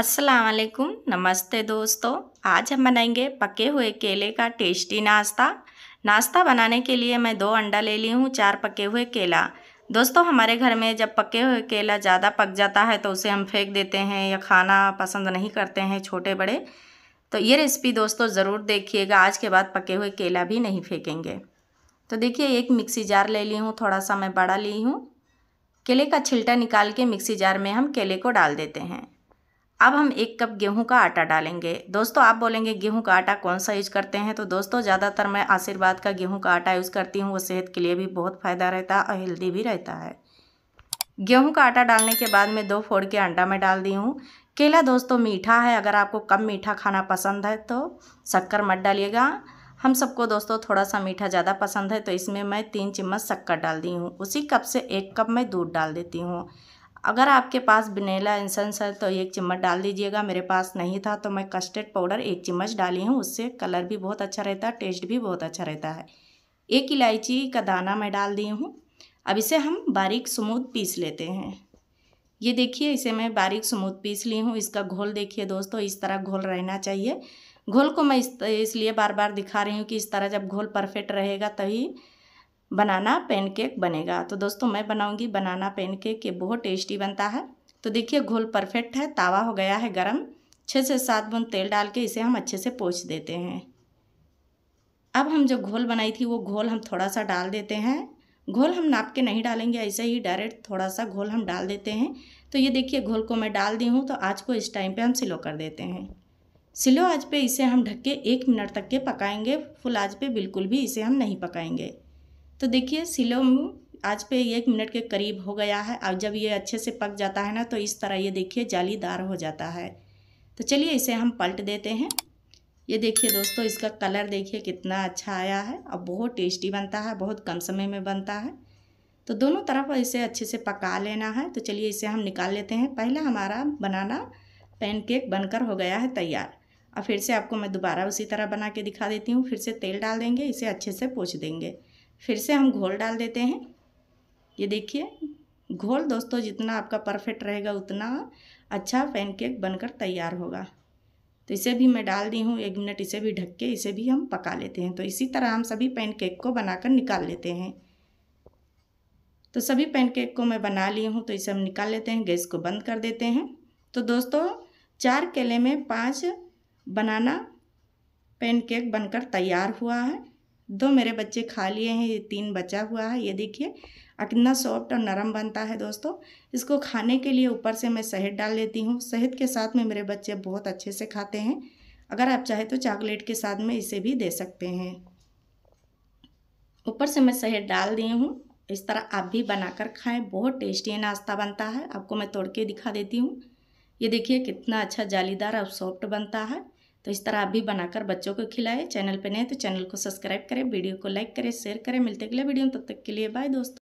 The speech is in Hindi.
अस्सलाम वालेकुम नमस्ते दोस्तों आज हम बनाएंगे पके हुए केले का टेस्टी नाश्ता नाश्ता बनाने के लिए मैं दो अंडा ले ली हूँ चार पके हुए केला दोस्तों हमारे घर में जब पके हुए केला ज़्यादा पक जाता है तो उसे हम फेंक देते हैं या खाना पसंद नहीं करते हैं छोटे बड़े तो ये रेसिपी दोस्तों ज़रूर देखिएगा आज के बाद पके हुए केला भी नहीं फेंकेंगे तो देखिए एक मिक्सी जार ले ली हूँ थोड़ा सा मैं बड़ा ली हूँ केले का छिलटा निकाल के मिक्सी जार में हम केले को डाल देते हैं अब हम एक कप गेहूं का आटा डालेंगे दोस्तों आप बोलेंगे गेहूं का आटा कौन सा यूज करते हैं तो दोस्तों ज़्यादातर मैं आशीर्वाद का गेहूं का आटा यूज़ करती हूँ वो सेहत के लिए भी बहुत फ़ायदा रहता है और हेल्दी भी रहता है गेहूं का आटा डालने के बाद मैं दो फोड़ के अंडा में डाल दी हूँ केला दोस्तों मीठा है अगर आपको कम मीठा खाना पसंद है तो शक्कर मत डालिएगा हम सबको दोस्तों थोड़ा सा मीठा ज़्यादा पसंद है तो इसमें मैं तीन चम्मच शक्कर डाल दी हूँ उसी कप से एक कप मैं दूध डाल देती हूँ अगर आपके पास बिनेला इंसेंस है तो एक चम्मच डाल दीजिएगा मेरे पास नहीं था तो मैं कस्टर्ड पाउडर एक चम्मच डाली हूँ उससे कलर भी बहुत अच्छा रहता है टेस्ट भी बहुत अच्छा रहता है एक इलायची का दाना मैं डाल दी हूँ अब इसे हम बारीक स्मूथ पीस लेते हैं ये देखिए इसे मैं बारीक स्मूथ पीस ली हूँ इसका घोल देखिए दोस्तों इस तरह घोल रहना चाहिए घोल को मैं इस इसलिए बार बार दिखा रही हूँ कि इस तरह जब घोल परफेक्ट रहेगा तभी तो बनाना पैनकेक बनेगा तो दोस्तों मैं बनाऊंगी बनाना पैनकेक ये बहुत टेस्टी बनता है तो देखिए घोल परफेक्ट है तावा हो गया है गरम छः से सात बूंद तेल डाल के इसे हम अच्छे से पोछ देते हैं अब हम जो घोल बनाई थी वो घोल हम थोड़ा सा डाल देते हैं घोल हम नाप के नहीं डालेंगे ऐसे ही डायरेक्ट थोड़ा सा घोल हम डाल देते हैं तो ये देखिए घोल को मैं डाल दी हूँ तो आज को इस टाइम पर हम सिलो कर देते हैं सिलो आज पे इसे हम ढक के एक मिनट तक के पकाएंगे फुल आज पे बिल्कुल भी इसे हम नहीं पकाएंगे तो देखिए सिलो आज पे एक मिनट के करीब हो गया है अब जब ये अच्छे से पक जाता है ना तो इस तरह ये देखिए जालीदार हो जाता है तो चलिए इसे हम पलट देते हैं ये देखिए दोस्तों इसका कलर देखिए कितना अच्छा आया है और बहुत टेस्टी बनता है बहुत कम समय में बनता है तो दोनों तरफ इसे अच्छे से पका लेना है तो चलिए इसे हम निकाल लेते हैं पहले हमारा बनाना पैनकेक बनकर हो गया है तैयार और फिर से आपको मैं दोबारा उसी तरह बना के दिखा देती हूँ फिर से तेल डाल देंगे इसे अच्छे से पोछ देंगे फिर से हम घोल डाल देते हैं ये देखिए घोल दोस्तों जितना आपका परफेक्ट रहेगा उतना अच्छा पैनकेक बनकर तैयार होगा तो इसे भी मैं डाल दी हूँ एक मिनट इसे भी ढक के इसे भी हम पका लेते हैं तो इसी तरह हम सभी पैनकेक को बनाकर निकाल लेते हैं तो सभी पैनकेक को मैं बना ली हूँ तो इसे हम निकाल लेते हैं गैस को बंद कर देते हैं तो दोस्तों चार केले में पाँच बनाना पैनकेक बनकर तैयार हुआ है दो मेरे बच्चे खा लिए हैं ये तीन बचा हुआ है ये देखिए कितना सॉफ्ट और नरम बनता है दोस्तों इसको खाने के लिए ऊपर से मैं शहद डाल लेती हूँ शहद के साथ में मेरे बच्चे बहुत अच्छे से खाते हैं अगर आप चाहें तो चॉकलेट के साथ में इसे भी दे सकते हैं ऊपर से मैं शहद डाल दी हूँ इस तरह आप भी बनाकर खाएं बहुत टेस्टी नाश्ता बनता है आपको मैं तोड़ के दिखा देती हूँ ये देखिए कितना अच्छा जालीदार और सॉफ्ट बनता है तो इस तरह आप भी बनाकर बच्चों को खिलाएं चैनल पर नए तो चैनल को सब्सक्राइब करें वीडियो को लाइक करें शेयर करें मिलते अगले वीडियो में तब तक के लिए बाय दोस्तों